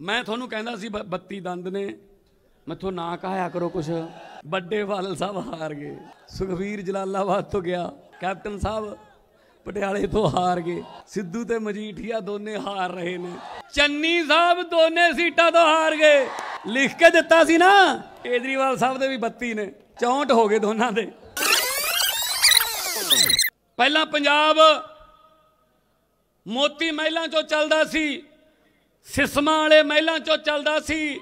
ਮੈਂ ਤੁਹਾਨੂੰ ਕਹਿੰਦਾ ਸੀ 32 ਦੰਦ ਨੇ ਮੈਥੋਂ ਨਾ ਕਹਾਇਆ ਕਰੋ ਕੁਛ ਵੱਡੇ ਵਾਲ ਸਾਹਿਬ ਹਾਰ ਗਏ ਸੁਖਵੀਰ ਜਲਾਲਾਬਾਦ ਤੋਂ ਗਿਆ ਕੈਪਟਨ ਸਾਹਿਬ ਪਟਿਆਲੇ ਤੋਂ ਹਾਰ ਗਏ ਸਿੱਧੂ ਤੇ ਮਜੀਠੀਆ ਦੋਨੇ ਹਾਰ ਰਹੇ ਨੇ ਚੰਨੀ ਸਾਹਿਬ ਦੋਨੇ ਸੀਟਾਂ ਤੋਂ ਹਾਰ ਗਏ ਲਿਖ ਕੇ ਦਿੱਤਾ ਸੀ ਨਾ ਕੇਦਰੀਵਾਲ ਸਾਹਿਬ ਦੇ ਵੀ 32 ਨੇ 64 ਹੋ ਗਏ ਦੋਨਾਂ ਦੇ ਪਹਿਲਾਂ ਪੰਜਾਬ ਮੋਤੀ ਮਹਿਲਾਂ ਚੋਂ ਚੱਲਦਾ ਸੀ ਸਿਸਮਾ ਵਾਲੇ ਮਹਿਲਾਂ ਚੋਂ ਚੱਲਦਾ ਸੀ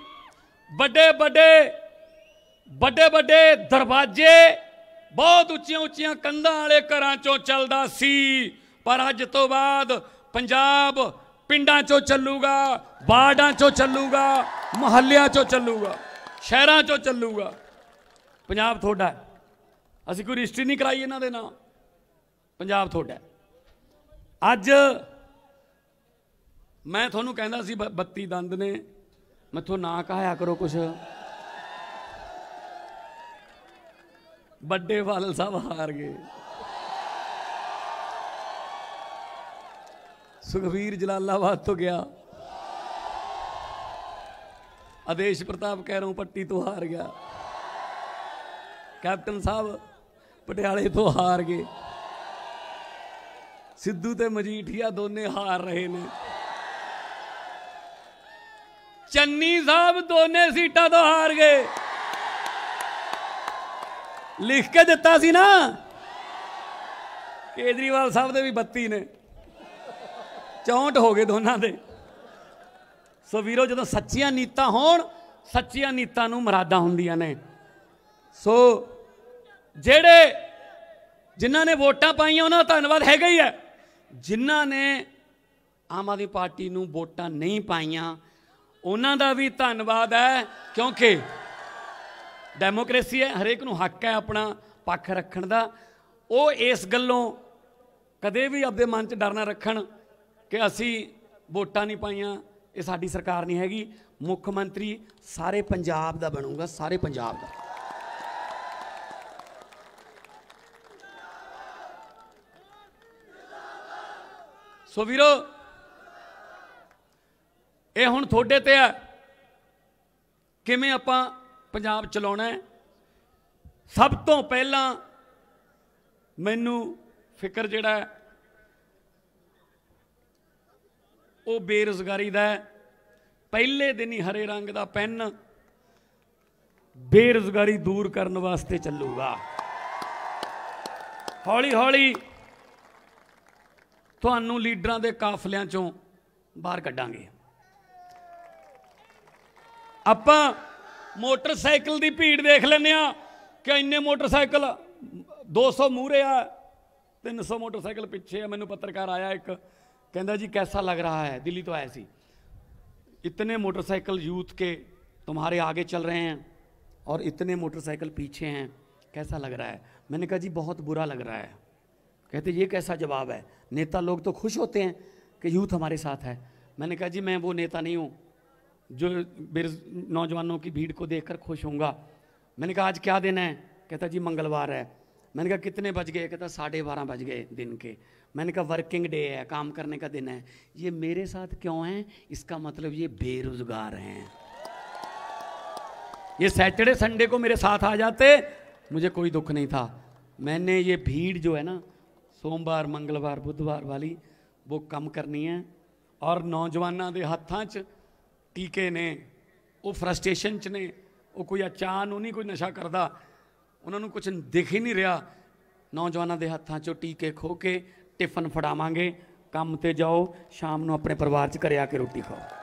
ਵੱਡੇ ਵੱਡੇ ਵੱਡੇ ਵੱਡੇ ਦਰਵਾਜ਼ੇ ਬਹੁਤ ਉੱਚੀਆਂ ਉੱਚੀਆਂ ਕੰਧਾਂ ਵਾਲੇ ਘਰਾਂ ਚੋਂ ਚੱਲਦਾ ਸੀ ਪਰ ਅੱਜ ਤੋਂ ਬਾਅਦ ਪੰਜਾਬ ਪਿੰਡਾਂ ਚੋਂ ਚੱਲੂਗਾ ਬਾੜਾਂ ਚੋਂ ਚੱਲੂਗਾ ਮੁਹੱਲਿਆਂ ਚੋਂ ਚੱਲੂਗਾ ਸ਼ਹਿਰਾਂ ਚੋਂ ਚੱਲੂਗਾ ਪੰਜਾਬ ਤੁਹਾਡਾ ਅਸੀਂ ਕੋਈ ਰਿਸਟਰੀ ਨਹੀਂ ਕਰਾਈ ਇਹਨਾਂ ਦੇ ਨਾਂ ਪੰਜਾਬ ਤੁਹਾਡਾ ਅੱਜ ਮੈਂ ਤੁਹਾਨੂੰ ਕਹਿੰਦਾ ਸੀ ਬੱਤੀ ਦੰਦ ਨੇ ਮੈਥੋਂ ਨਾ ਕਹਾਇਆ ਕਰੋ ਕੁਛ ਵੱਡੇ ਵਾਲ ਸਭ ਹਾਰ ਗਏ ਸੁਖਵੀਰ ਜਲਾਲਾਬਾਦ ਤੋਂ ਗਿਆ ਆਦੇਸ਼ ਪ੍ਰਤਾਪ ਕੈਰੋਂ ਪੱਟੀ ਤੋਂ ਹਾਰ ਗਿਆ ਕੈਪਟਨ ਸਾਹਿਬ ਪਟਿਆਲੇ ਤੋਂ ਹਾਰ ਗਏ ਸਿੱਧੂ ਤੇ ਮਜੀਠੀਆ ਦੋਨੇ ਹਾਰ ਰਹੇ ਨੇ ਚੰਨੀ ਸਾਹਿਬ ਦੋਨੇ ਸੀਟਾਂ ਤੋਂ ਹਾਰ ਗਏ ਲਿਖ ਕੇ ਦਿੱਤਾ ਸੀ ਨਾ ਕੇਜਰੀਵਾਲ ਸਾਹਿਬ ਦੇ ਵੀ 32 ਨੇ 64 ਹੋ ਗਏ ਦੋਨਾਂ ਦੇ ਸੋ ਵੀਰੋ ਜਦੋਂ ਸੱਚੀਆਂ ਨੀਤਾਂ ਹੋਣ ਸੱਚੀਆਂ ਨੀਤਾਂ ਨੂੰ ਮਰਾਦਾ ਹੁੰਦੀਆਂ ਨੇ ਸੋ ਜਿਹੜੇ ਜਿਨ੍ਹਾਂ ਨੇ ਵੋਟਾਂ ਪਾਈਆਂ ਉਹਨਾਂ ਦਾ ਧੰਨਵਾਦ ਹੈਗਾ ਹੀ ਹੈ ਜਿਨ੍ਹਾਂ ਨੇ ਆਮ ਆਦਮੀ ਪਾਰਟੀ ਨੂੰ ਵੋਟਾਂ ਨਹੀਂ ਪਾਈਆਂ ਉਹਨਾਂ ਦਾ ਵੀ ਧੰਨਵਾਦ ਹੈ ਕਿਉਂਕਿ ਡੈਮੋਕ੍ਰੇਸੀ ਹੈ ਹਰੇਕ ਨੂੰ ਹੱਕ ਹੈ ਆਪਣਾ ਪੱਖ ਰੱਖਣ ਦਾ ਉਹ ਇਸ ਗੱਲੋਂ ਕਦੇ ਵੀ ਆਪਦੇ ਮਨ 'ਚ ਡਰ ਨਾ ਰੱਖਣ ਕਿ ਅਸੀਂ ਵੋਟਾਂ ਨਹੀਂ ਪਾਈਆਂ ਇਹ ਸਾਡੀ ਸਰਕਾਰ ਨਹੀਂ ਹੈਗੀ ਮੁੱਖ ਮੰਤਰੀ ਸਾਰੇ ਪੰਜਾਬ ਦਾ ਬਣੂਗਾ ਸਾਰੇ ਪੰਜਾਬ ਦਾ ਸੋ ਵੀਰੋ ਇਹ ਹੁਣ ਤੁਹਾਡੇ ਤੇ ਆ ਕਿਵੇਂ ਆਪਾਂ ਪੰਜਾਬ ਚਲਾਉਣਾ ਹੈ ਸਭ ਤੋਂ ਪਹਿਲਾਂ ਮੈਨੂੰ ਫਿਕਰ ਜਿਹੜਾ ਉਹ ਬੇਰੋਜ਼ਗਾਰੀ ਦਾ ਹੈ ਪਹਿਲੇ ਦਿਨ ਹੀ ਹਰੇ ਰੰਗ ਦਾ ਪੈਨ ਬੇਰੋਜ਼ਗਾਰੀ ਦੂਰ ਕਰਨ ਵਾਸਤੇ ਚੱਲੂਗਾ ਹੌਲੀ ਹੌਲੀ ਤੁਹਾਨੂੰ ਲੀਡਰਾਂ ਦੇ ਕਾਫਲਿਆਂ ਚੋਂ ਬਾਹਰ ਕੱਢਾਂਗੇ आप मोटरसाइकिल की भीड़ देख लें क्या इन्ने मोटरसाइकिल दो सौ मूहरे आ तीन सौ मोटरसाइकिल पिछे है मैं पत्रकार आया एक कहें जी कैसा लग रहा है दिल्ली तो आया सी इतने मोटरसाइकिल यूथ के तुम्हारे आगे चल रहे हैं और इतने मोटरसाइकिल पीछे हैं कैसा लग रहा है मैंने कहा जी बहुत बुरा लग रहा है कहते ये कैसा जवाब है नेता लोग तो खुश होते हैं कि यूथ हमारे साथ है मैंने कहा जी मैं वो नेता नहीं हूँ जो बेरोज नौजवानों की भीड़ को देखकर खुश होऊंगा मैंने कहा आज क्या दिन है कहता जी मंगलवार है मैंने कहा कितने बज गए कहता साढ़े बारह बज गए दिन के मैंने कहा वर्किंग डे है काम करने का दिन है ये मेरे साथ क्यों हैं इसका मतलब ये बेरोजगार हैं ये सैटरडे संडे को मेरे साथ आ जाते मुझे कोई दुख नहीं था मैंने ये भीड़ जो है ना सोमवार मंगलवार बुधवार वाली वो कम करनी है और नौजवानों के हाथों ਟੀਕੇ ਨੇ ਉਹ ਫਰਸਟ੍ਰੇਸ਼ਨ 'ਚ ਨੇ ਉਹ ਕੋਈ ਅਚਾਨ ਨੂੰ ਨਹੀਂ ਕੋਈ ਨਸ਼ਾ ਕਰਦਾ ਉਹਨਾਂ ਨੂੰ ਕੁਝ ਦਿਖ ਹੀ ਨਹੀਂ ਰਿਹਾ ਨੌਜਵਾਨਾਂ ਦੇ ਹੱਥਾਂ 'ਚੋਂ ਟੀਕੇ ਖੋ ਕੇ ਟਿਫਨ ਫੜਾਵਾਂਗੇ ਕੰਮ ਤੇ ਜਾਓ ਸ਼ਾਮ ਨੂੰ ਆਪਣੇ ਪਰਿਵਾਰ 'ਚ ਕਰਿਆ ਕੇ ਰੋਟੀ ਖਾਓ